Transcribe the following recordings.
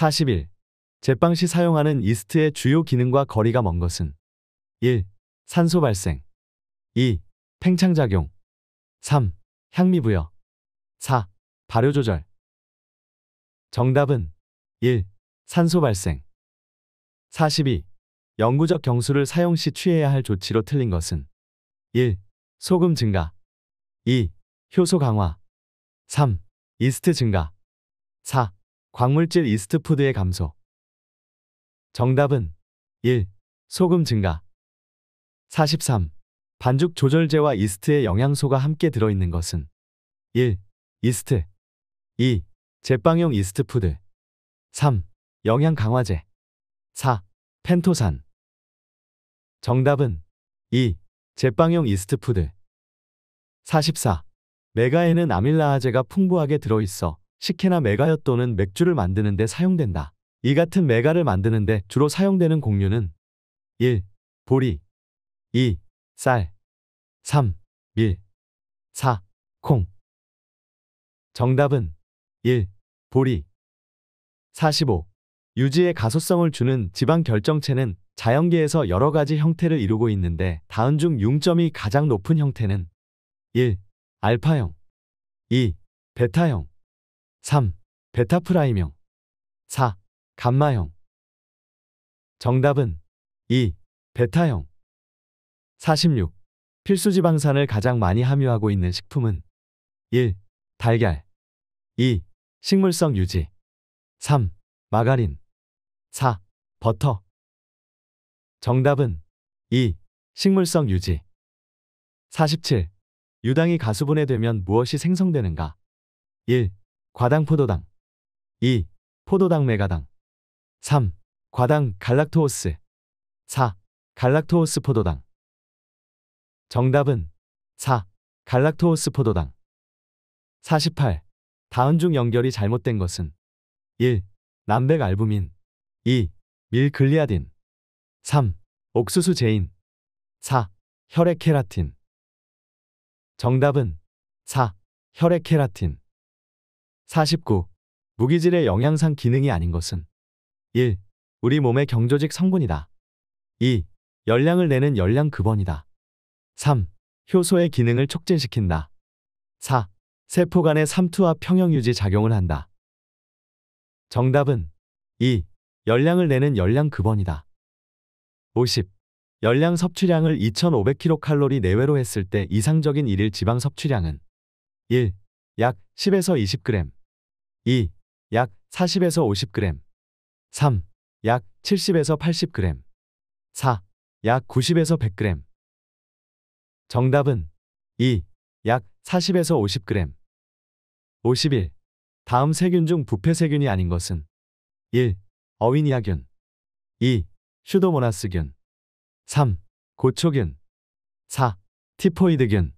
41. 제빵 시 사용하는 이스트의 주요 기능과 거리가 먼 것은 1. 산소 발생 2. 팽창작용 3. 향미 부여 4. 발효 조절 정답은 1. 산소 발생 42. 영구적 경수를 사용 시 취해야 할 조치로 틀린 것은 1. 소금 증가 2. 효소 강화 3. 이스트 증가 4. 광물질 이스트푸드의 감소. 정답은 1. 소금 증가 43. 반죽 조절제와 이스트의 영양소가 함께 들어있는 것은 1. 이스트 2. 제빵용 이스트푸드 3. 영양 강화제 4. 펜토산 정답은 2. 제빵용 이스트푸드 44. 메가에는 아밀라아제가 풍부하게 들어있어 식혜나 메가여 또는 맥주를 만드는 데 사용된다. 이 같은 메가를 만드는 데 주로 사용되는 곡류는 1. 보리 2. 쌀 3. 밀 4. 콩 정답은 1. 보리 45. 유지의 가소성을 주는 지방 결정체는 자연계에서 여러 가지 형태를 이루고 있는데 다음 중 0점이 가장 높은 형태는 1. 알파형 2. 베타형 3. 베타프라이명 4. 감마형 정답은 2. 베타형 46. 필수지방산을 가장 많이 함유하고 있는 식품은 1. 달걀 2. 식물성 유지 3. 마가린 4. 버터 정답은 2. 식물성 유지 47. 유당이 가수분해되면 무엇이 생성되는가? 1. 과당포도당 2. 포도당 메가당 3. 과당 갈락토오스 4. 갈락토오스 포도당 정답은 4. 갈락토오스 포도당 48. 다음 중 연결이 잘못된 것은 1. 남백 알부민 2. 밀글리아딘 3. 옥수수 제인 4. 혈액 케라틴 정답은 4. 혈액 케라틴 49. 무기질의 영양상 기능이 아닌 것은 1. 우리 몸의 경조직 성분이다. 2. 열량을 내는 열량 근원이다. 3. 효소의 기능을 촉진시킨다. 4. 세포 간의 삼투와 평형 유지 작용을 한다. 정답은 2. 열량을 내는 열량 근원이다. 50. 열량 섭취량을 2500kcal 내외로 했을 때 이상적인 일일 지방 섭취량은 1. 약 10에서 20g 2. 약 40에서 50g 3. 약 70에서 80g 4. 약 90에서 100g 정답은 2. 약 40에서 50g 51. 다음 세균 중 부패세균이 아닌 것은 1. 어윈이아균 2. 슈도모나스균 3. 고초균 4. 티포이드균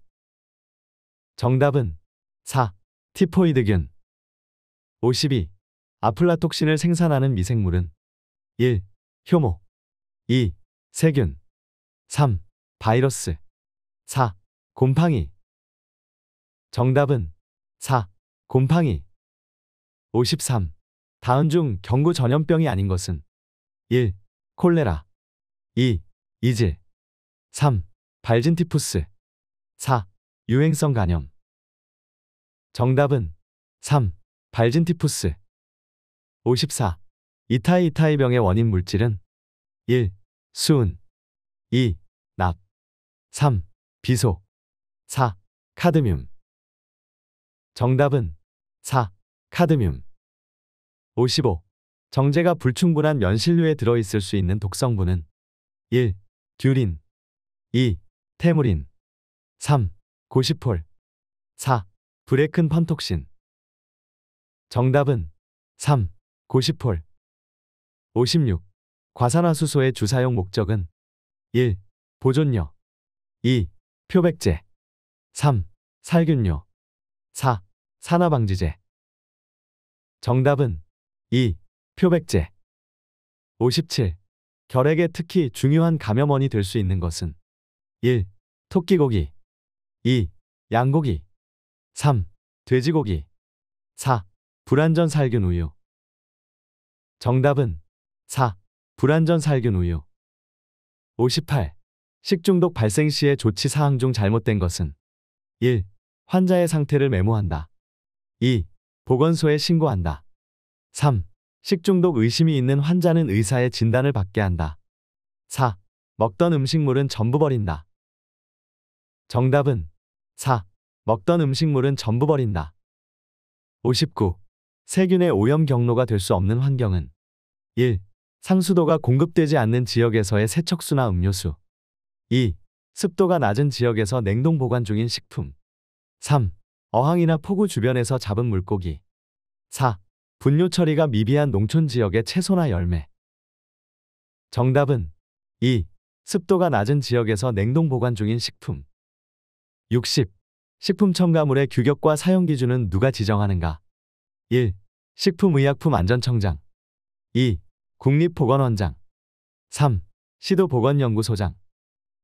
정답은 4. 티포이드균 52. 아플라톡신을 생산하는 미생물은 1. 효모 2. 세균 3. 바이러스 4. 곰팡이 정답은 4. 곰팡이 53. 다음 중 경구 전염병이 아닌 것은 1. 콜레라 2. 이질 3. 발진티푸스 4. 유행성 간염 정답은 3. 발진티푸스 54. 이타이 이타이 병의 원인 물질은 1. 수은 2. 납 3. 비소 4. 카드뮴 정답은 4. 카드뮴 55. 정제가 불충분한 면실류에 들어있을 수 있는 독성분은 1. 듀린 2. 테무린 3. 고시폴 4. 브레큰 펀톡신 정답은 3. 고시폴 56. 과산화수소의 주사용 목적은 1. 보존료 2. 표백제 3. 살균료 4. 산화방지제 정답은 2. 표백제 57. 결핵에 특히 중요한 감염원이 될 수 있는 것은 1. 토끼고기 2. 양고기 3. 돼지고기 4. 불완전 살균 우유. 정답은 4. 불완전 살균 우유. 58. 식중독 발생 시의 조치 사항 중 잘못된 것은 1. 환자의 상태를 메모한다. 2. 보건소에 신고한다. 3. 식중독 의심이 있는 환자는 의사의 진단을 받게 한다. 4. 먹던 음식물은 전부 버린다. 정답은 4. 먹던 음식물은 전부 버린다. 59. 세균의 오염 경로가 될 수 없는 환경은 1. 상수도가 공급되지 않는 지역에서의 세척수나 음료수 2. 습도가 낮은 지역에서 냉동 보관 중인 식품 3. 어항이나 폭우 주변에서 잡은 물고기 4. 분뇨 처리가 미비한 농촌 지역의 채소나 열매 정답은 2. 습도가 낮은 지역에서 냉동 보관 중인 식품 60. 식품 첨가물의 규격과 사용 기준은 누가 지정하는가? 1. 식품의약품안전청장 2. 국립보건원장 3. 시도보건연구소장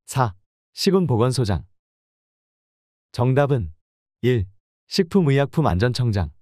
4. 시군보건소장 정답은 1. 식품의약품안전청장